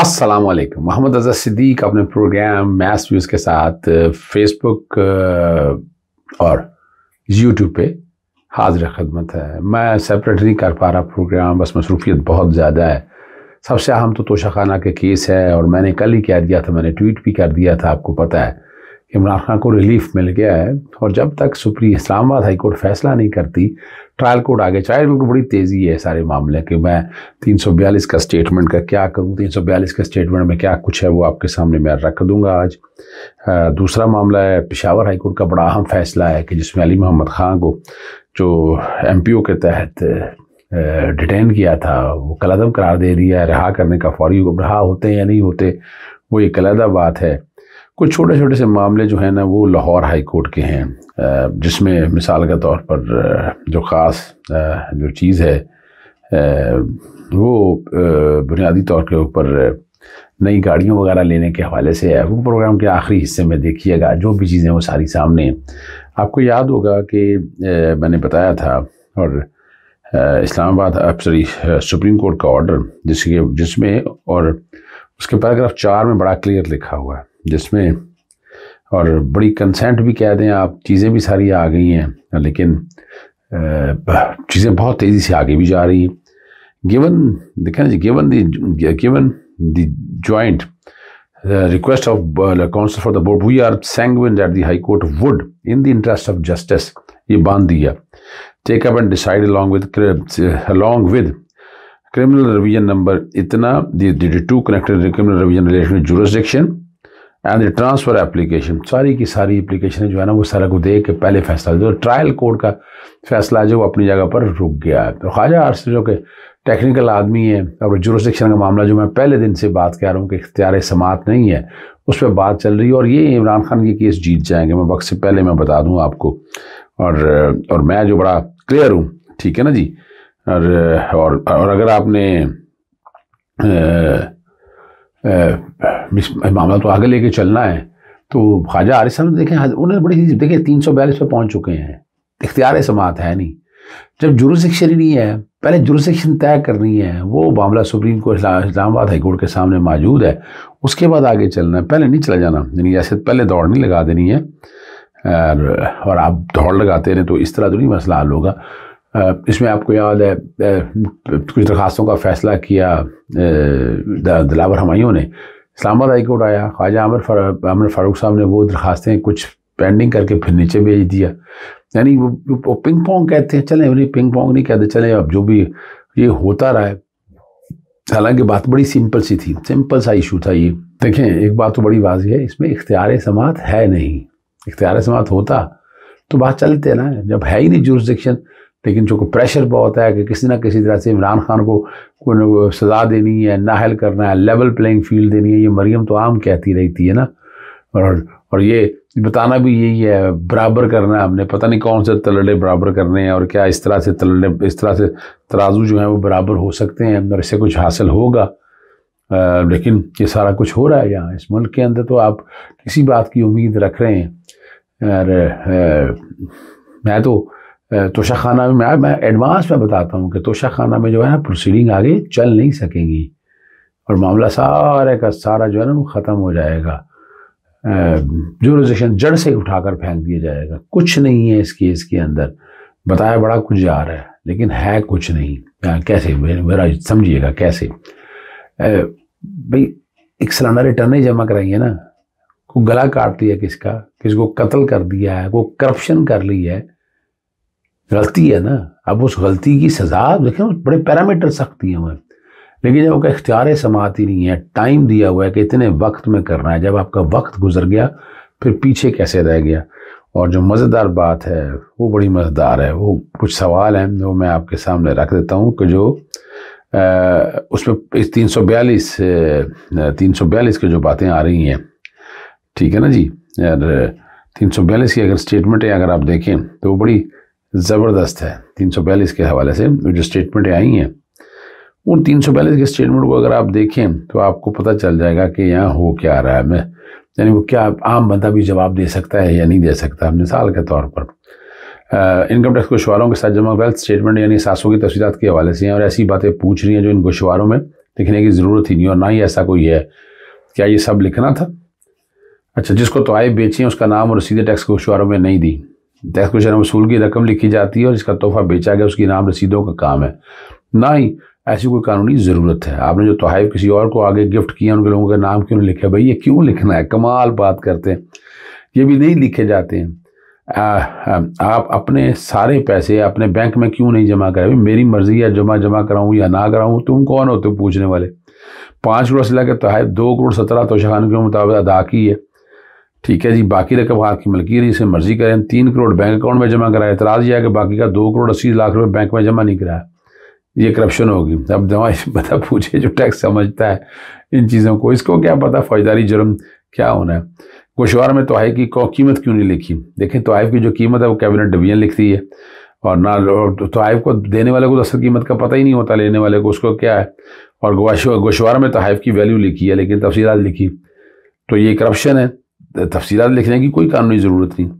असलम मोहम्मद अजहर सिद्दीक अपने programme math views के साथ फेसबुक और यूट्यूब पे हाजिर खदमत है मैं सेपरेट नहीं कर पा रहा प्रोग्राम बस मसरूफियत बहुत ज़्यादा है सबसे अहम तो तोशाखाना के केस है और मैंने कल ही कह दिया था मैंने ट्वीट भी कर दिया था आपको पता है इमरान खान को रिलीफ मिल गया है और जब तक सुप्रीम इस्लामाबाद हाई कोर्ट फैसला नहीं करती ट्रायल कोर्ट आगे चाहे कोर्ट बड़ी तेज़ी है सारे मामले कि मैं 342 का स्टेटमेंट का क्या करूं 342 का स्टेटमेंट में क्या कुछ है वो आपके सामने मैं रख दूंगा आज आ, दूसरा मामला है पिशावर हाई कोर्ट का बड़ा अहम फैसला है कि जिसमें अली मोहम्मद खान को जो एम के तहत डिटेन किया था वो कलदम करार दे दिया है रिहा करने का फौरी रहा होते हैं या नहीं होते वो एक अलहदा बात है कुछ छोटे छोटे से मामले जो हैं ना वो लाहौर हाई कोर्ट के हैं जिसमें मिसाल के तौर पर जो ख़ास जो चीज़ है वो बुनियादी तौर के ऊपर नई गाड़ियों वगैरह लेने के हवाले से है वो प्रोग्राम के आखिरी हिस्से में देखिएगा जो भी चीज़ें वो सारी सामने आपको याद होगा कि मैंने बताया था और इस्लामाबाद सॉरी सुप्रीम कोर्ट का ऑर्डर जिसके जिसमें और उसके पैराग्राफ चार में बड़ा क्लियर लिखा हुआ है जिसमें और बड़ी कंसेंट भी कह दें आप चीज़ें भी सारी आ गई हैं लेकिन चीज़ें बहुत तेज़ी से आगे भी जा रही हैं गिवन देखें जी given the given the joint request of counsel for the board we are sanguine that the high court would in the interest of justice ये बांध दिया take up and decide along with along with criminal revision number इतना two connected criminal revision relation revision and transfer application सारी की सारी application जो है ना वो सारा को देख के पहले फैसला दे ट्रायल कोर्ट का फैसला जो अपनी जगह पर रुक गया है तो ख्वाजा आर्स जो कि टेक्निकल आदमी है और जुरोस्टिक्शन का मामला जो मैं पहले दिन से बात कह रहा हूँ कि इख्तियार समात नहीं है उस पर बात चल रही है और ये इमरान खान ये केस जीत जाएंगे मैं वक्त से पहले मैं बता दूँ आपको और और मैं जो बड़ा क्लियर हूँ ठीक है ना जी और और, और अगर आपने मामला तो आगे लेके चलना है तो ख्वाजा आरिस साहब देखें हाँ, उन्होंने बड़ी चीज़ देखें तीन सौ बयालीस पर पहुँच चुके हैं इख्तियार समात है नहीं जब जुरुसिक्शन नहीं है पहले जुरुसिक्शन तय करनी है वो मामला सुप्रीम कोर्ट इस्लामाबाद हाईकोर्ट के सामने मौजूद है उसके बाद आगे चलना है पहले नहीं चला जाना यानी ऐसे पहले दौड़ नहीं लगा देनी है और आप दौड़ लगाते रहें तो इस तरह तो नहीं मसला हल होगा इसमें आपको याद है कुछ दरखास्तों का फैसला किया दिलावर हमायों ने इस्लामाबाद हाई कोर्ट आया ख्वाजा अमर अमर फारूक साहब ने वो दरखास्तें कुछ पेंडिंग करके फिर नीचे भेज दिया यानी वो, वो पिंग पोंग कहते हैं चलें उन्हें पिंग पोंग नहीं कहते चलें अब जो भी ये होता रहा है हालांकि बात बड़ी सिंपल सी थी सिंपल सा इशू था ये देखें एक बात तो बड़ी वाजी है इसमें इख्तियार समात है नहीं इख्तियार समात होता तो बात चलते ना जब है ही नहीं जुरिस्डिक्शन लेकिन चूँकि प्रेशर बहुत है कि किसी ना किसी तरह से इमरान खान को कोई सज़ा देनी है नाहल करना है लेवल प्लेइंग फील्ड देनी है ये मरियम तो आम कहती रहती है ना और और ये बताना भी यही है बराबर करना है हमने पता नहीं कौन से तलड़े बराबर करने हैं और क्या इस तरह से तलड़े इस तरह से तराजू जो है वो बराबर हो सकते हैं अंदर इससे कुछ हासिल होगा आ, लेकिन ये सारा कुछ हो रहा है यहाँ इस मुल्क के अंदर तो आप किसी बात की उम्मीद रख रहे हैं और मैं तो तोशा खाना में मैं मैं एडवांस में बताता हूँ कि तोशा खाना में जो है ना प्रोसीडिंग आगे चल नहीं सकेंगी और मामला सारे का सारा जो है ना वो ख़त्म हो जाएगा जुरिस्डिक्शन जड़ से उठाकर फेंक दिया जाएगा कुछ नहीं है इस केस के अंदर बताया बड़ा कुछ जा रहा है लेकिन है कुछ नहीं कैसे मेरा समझिएगा कैसे भाई एक सालाना रिटर्न नहीं जमा कराइए ना को गला काट दिया किसका किसको कत्ल कर दिया है वो करप्शन कर ली है गलती है ना अब उस गलती की सज़ा देखें बड़े पैरामीटर सख्ती है हमारे लेकिन जब आपका इख्तियार समात ही नहीं है टाइम दिया हुआ है कि इतने वक्त में करना है जब आपका वक्त गुजर गया फिर पीछे कैसे रह गया और जो मज़ेदार बात है वो बड़ी मज़ेदार है वो कुछ सवाल हैं जो मैं आपके सामने रख देता हूँ कि जो उसमें इस तीन सौ बयालीस तीन सौ बयालीस की जो बातें आ रही हैं ठीक है ना जी तीन सौ बयालीस की अगर स्टेटमेंटें अगर आप देखें तो वो बड़ी ज़बरदस्त है तीन सौ बयालीस के हवाले से जो स्टेटमेंटें आई हैं उन तीन सौ बयालीस के स्टेटमेंट को अगर आप देखें तो आपको पता चल जाएगा कि यहाँ हो क्या रहा है मैं यानी वो क्या आम बंदा भी जवाब दे सकता है या नहीं दे सकता मिसाल के तौर पर इनकम टैक्स गोशवारों के साथ जमा वेल्थ स्टेटमेंट यानी सासों की तफसीत के हवाले से हैं और ऐसी बातें पूछ रही हैं जो इन गोशवारों में लिखने की ज़रूरत ही नहीं और ना ही ऐसा कोई है क्या ये सब लिखना था अच्छा जिसको तो आए बेची उसका नाम और सीधे टैक्स गोशवारों में नहीं दी टैक्स कुशन वसूल की रकम लिखी जाती है और इसका तोहफा बेचा गया उसकी नाम रसीदों का काम है ना ही ऐसी कोई कानूनी ज़रूरत है आपने जो तोहफ किसी और को आगे गिफ्ट किया उनके लोगों का नाम क्यों नहीं लिखे भाई ये क्यों लिखना है कमाल बात करते हैं ये भी नहीं लिखे जाते हैं आ, आ, आप अपने सारे पैसे अपने बैंक में क्यों नहीं जमा कराए मेरी मर्ज़ी या जमा जमा कराऊँ या ना कराऊँ तुम कौन होते हो पूछने वाले पाँच करोड़ से लगे तोहफ दो करोड़ सत्रह तोशाखान के मुताबिक अदा की है ठीक है जी बाकी रकम आपकी मलकी रही जिसे मर्जी करें तीन करोड़ बैंक अकाउंट में जमा कराया इतराज़ यह है कि बाकी का दो करोड़ अस्सी लाख रुपये बैंक में जमा नहीं कराया ये करप्शन होगी अब दवा तो पता पूछे जो टैक्स समझता है इन चीज़ों को इसको क्या पता फौजदारी जुर्म क्या होना है गोशवार में तोहफ की कीमत क्यों नहीं लिखी देखें तोहफ की जो कीमत है वो कैबिनेट डिवीजन लिखती है और ना तो तोहफ को देने वाले को तो असल कीमत का पता ही नहीं होता लेने वाले को उसको क्या है और गोशवार में तोहफ की वैल्यू लिखी है लेकिन तफसीत लिखी तो ये करप्शन है तफसीत लिखने की कोई कानूनी ज़रूरत नहीं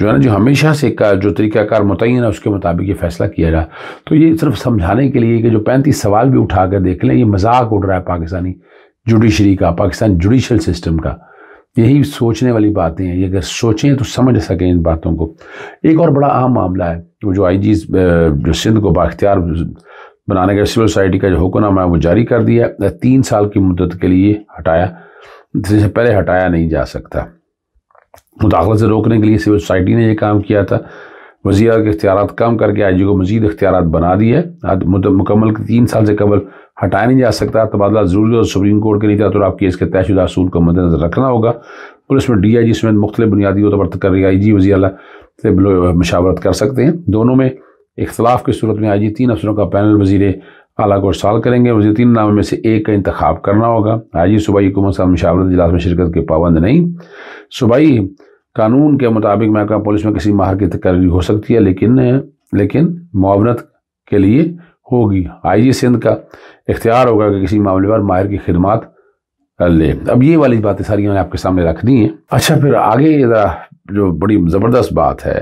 जो है ना जो हमेशा से का जो तरीक़ाकार मुतिन है उसके मुताबिक ये फैसला किया जाए तो ये सिर्फ समझाने के लिए कि जो पैंतीस सवाल भी उठा कर देख लें ये मजाक उड़ रहा है पाकिस्तानी जुडिशरी का पाकिस्तान जुडिशल सिस्टम का यही सोचने वाली बातें हैं ये अगर सोचें तो समझ सकें इन बातों को एक और बड़ा अहम मामला है वो जो आई जी जो सिंध को बाख्तियार बनाने का सिविल सोसाइटी का जो हुक्मनामा है वो जारी कर दिया तीन साल की मदत के लिए हटाया जिसे पहले हटाया नहीं जा सकता मुदाखलत से रोकने के लिए सिविल सोसाइटी ने यह काम किया था वजी के अख्तियार कम करके आई जी को मजीद इख्तियार बना दिए मुकम्मल तीन साल से कबल हटाया नहीं जा सकता तबादला जरूरी और सुप्रीम कोर्ट के नीचे तो आपके केस के तयशुदा असूल को मद्देनजर रखना होगा पुलिस में डी आई जी समेत मुख्तलिफ बुनियादी तो पर कर रही आई जी वजी से मशावरत कर सकते हैं दोनों में इख्तलाफ की सूरत में आई जी तीन अफसरों का पैनल वजीर आला को साल करेंगे मुझे तीन नाम में से एक का इंतखब करना होगा हाजी सूबाई हुकूमत साहब मशावरत इजलास में शिरकत के पाबंद नहीं सूबाई कानून के मुताबिक महकमा पुलिस में किसी माह की तकर्री हो सकती है लेकिन लेकिन मुआवनत के लिए होगी आई जी सिंध का इख्तियार होगा कि किसी मामले पर माहिर की खिदमत कर ले अब ये वाली बातें सारी मैंने आपके सामने रख दी हैं अच्छा फिर आगे जो बड़ी ज़बरदस्त बात है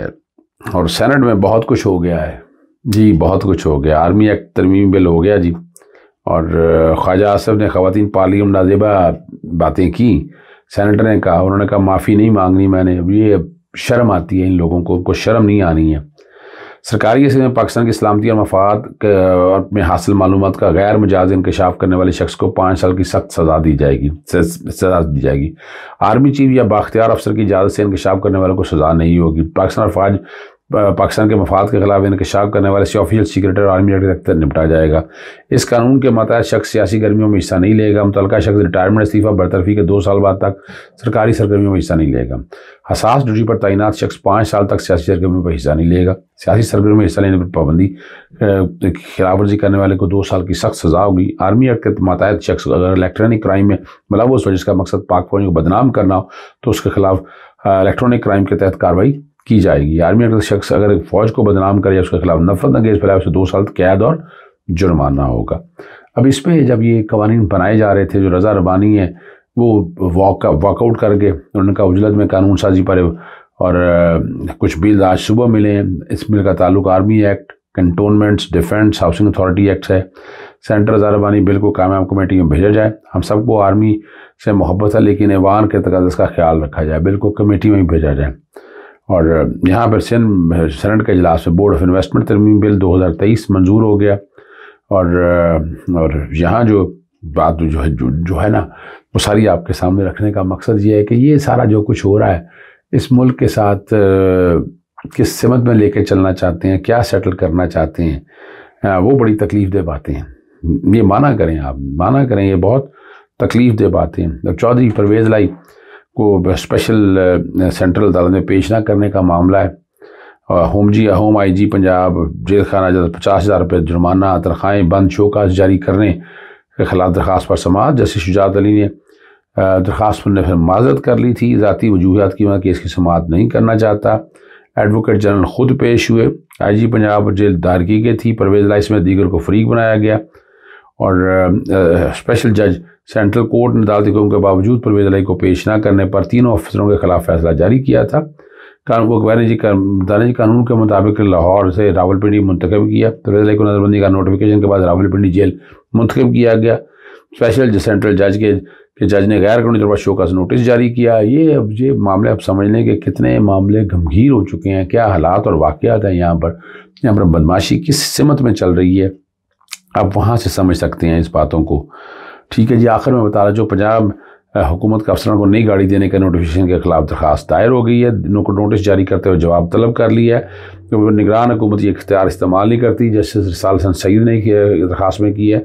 और सेनेट में बहुत कुछ हो गया है जी बहुत कुछ हो गया आर्मी एक्ट तरमीम बिल हो गया जी और ख्वाजा आसफ ने ख़वान पार्लियाम नाजेबा बातें की सेनेटर ने कहा उन्होंने कहा माफ़ी नहीं मांगनी मैंने अब ये शर्म आती है इन लोगों को उनको शर्म नहीं आनी है सरकारी इसमें पाकिस्तान की सलामती और मफाद में हासिल मालूम का गैर मजाज इंकशाफ करने वाले शख्स को पाँच साल की सख्त सज़ा दी जाएगी सज़ा दी जाएगी आर्मी चीफ या बाख्तियार अफसर की इजाज़त से इंकशाफ करने वालों को सज़ा नहीं होगी पाकिस्तान और फौज पाकिस्तान के मफाद के खिलाफ इनकशाफ करने वाले से ऑफिशियल और आर्मी एक्ट तक निपटा जाएगा इस कानून के मतहत शख्स सियासी गर्मियों में हिस्सा नहीं लेगा मुतल शख्स रिटायरमेंट इस्तीफा बरतरफी के दो साल बाद तक सरकारी सरगर्मियों में हिस्सा नहीं लेगा हसास ड्यूटी पर तैनात शख्स पाँच साल तक सियासी सरगर्मियों पर हिस्सा नहीं लेगा सियासी सरगर्मियों में हिस्सा लेने पर पाबंदी खिलाफ वर्जी करने वाले को दो साल की सख्त सजा होगी आर्मी एक्ट के मतहत शख्स अगर इलेक्ट्रॉनिक क्राइम में मलावस मतलब हो जिसका मकसद पाक फौज को बदनाम करना हो तो उसके खिलाफ इलेक्ट्रॉनिक क्राइम के तहत कार्रवाई की जाएगी आर्मी अगर शख्स अगर फौज को बदनाम करे या उसके खिलाफ नफरत अंगेज फैलाए उसे दो साल कैद और जुर्माना होगा अब इस पर जब ये कवानीन बनाए जा रहे थे जो रजा रबानी है वो वॉक वॉकआउट करके उन्होंने कहा उजलत में कानून साजी पर और कुछ बिल आज सुबह मिले इस बिल का ताल्लुक army act cantonments defence housing authority act है सेंटर जारबानी बिल को कामयाब कमेटी में भेजा जाए हम सबको आर्मी से मोहब्बत है लेकिन ऐवान के तकद का ख्याल रखा जाए बिल को कमेटी में भी भेजा जाए और यहाँ पर सैन सरेंट के अजलास में बोर्ड ऑफ इन्वेस्टमेंट तरमीम बिल 2023 मंजूर हो गया और और यहाँ जो बात जो है जो, जो है ना वो सारी आपके सामने रखने का मकसद ये है कि ये सारा जो कुछ हो रहा है इस मुल्क के साथ किस सिमत में लेके चलना चाहते हैं क्या सेटल करना चाहते हैं वो बड़ी तकलीफ दे बातें हैं ये माना करें आप माना करें ये बहुत तकलीफ दे बातें हैं चौधरी परवेज़ लाई को स्पेशल सेंट्रल uh, अदालत में पेश ना करने का मामला है और होम जी या home I G Punjab jail खाना जज पचास हज़ार रुपये जुर्माना तनख्वाहें बंद का जारी करने के खिलाफ दरख्वास्त पर समाज जैसे शुजात अली ने uh, दरख्वास्त ने फिर माजरत कर ली थी ज़ाती वजूहत की वहाँ केस की समात नहीं करना चाहता एडवोकेट जनरल खुद पेश हुए आई जी पंजाब जेल दारकी के थी परवेज लाइस में दीगर को फरीक बनाया गया और स्पेशल uh, जज सेंट्रल कोर्ट ने अदालती हुक्म के बावजूद परवेज अलाई को पेश ना करने पर तीनों अफसरों के खिलाफ फैसला जारी किया था वो जी दानिज कानून के मुताबिक लाहौर से रावलपिंडी मुंतखब किया परवेज अलाई को नजरबंदी का नोटिफिकेशन के बाद रावलपिंडी जेल मुंतखब किया गया स्पेशल सेंट्रल जज के कि जज ने गैर कानूनी तौर पर शोकस नोटिस जारी किया ये अब ये मामले अब समझ लें कि कितने मामले गंभीर हो चुके हैं क्या हालात और वाक़ात हैं यहाँ पर यहाँ पर बदमाशी किस सिमत में चल रही है आप वहाँ से समझ सकते हैं इस बातों को ठीक है जी आखिर में बता रहा जो पंजाब हुकूमत के अफसरों को नई गाड़ी देने के नोटिफिकेशन के खिलाफ दरख्वास्त दायर हो गई है नोटिस जारी करते हुए जवाब तलब कर लिया है क्योंकि वो निगरान हुकूमत ये इख्तियार इस्तेमाल नहीं करती जैसे रिसाल सन सईद ने दरख्वास्त में की है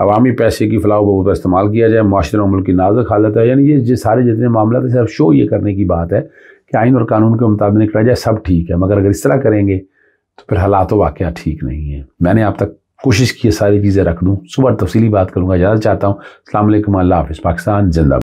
अवामी पैसे की फलाह बहुत इस्तेमाल किया जाए माशरे मुल्क की नाजुक हालत है यानी ये सारे जितने मामला थे सिर्फ शो ये करने की बात है कि आइन और कानून के मुताबिक निकला जाए सब ठीक है मगर अगर इस तरह करेंगे तो फिर हालात वाक़ ठीक नहीं है मैंने आप तक कोशिश की सारी चीज़ें रख दूँ सुबह तफसीली बात करूँगा ज़्यादा चाहता हूँ अल्लाम हाफ़ पाकिस्तान जिंदा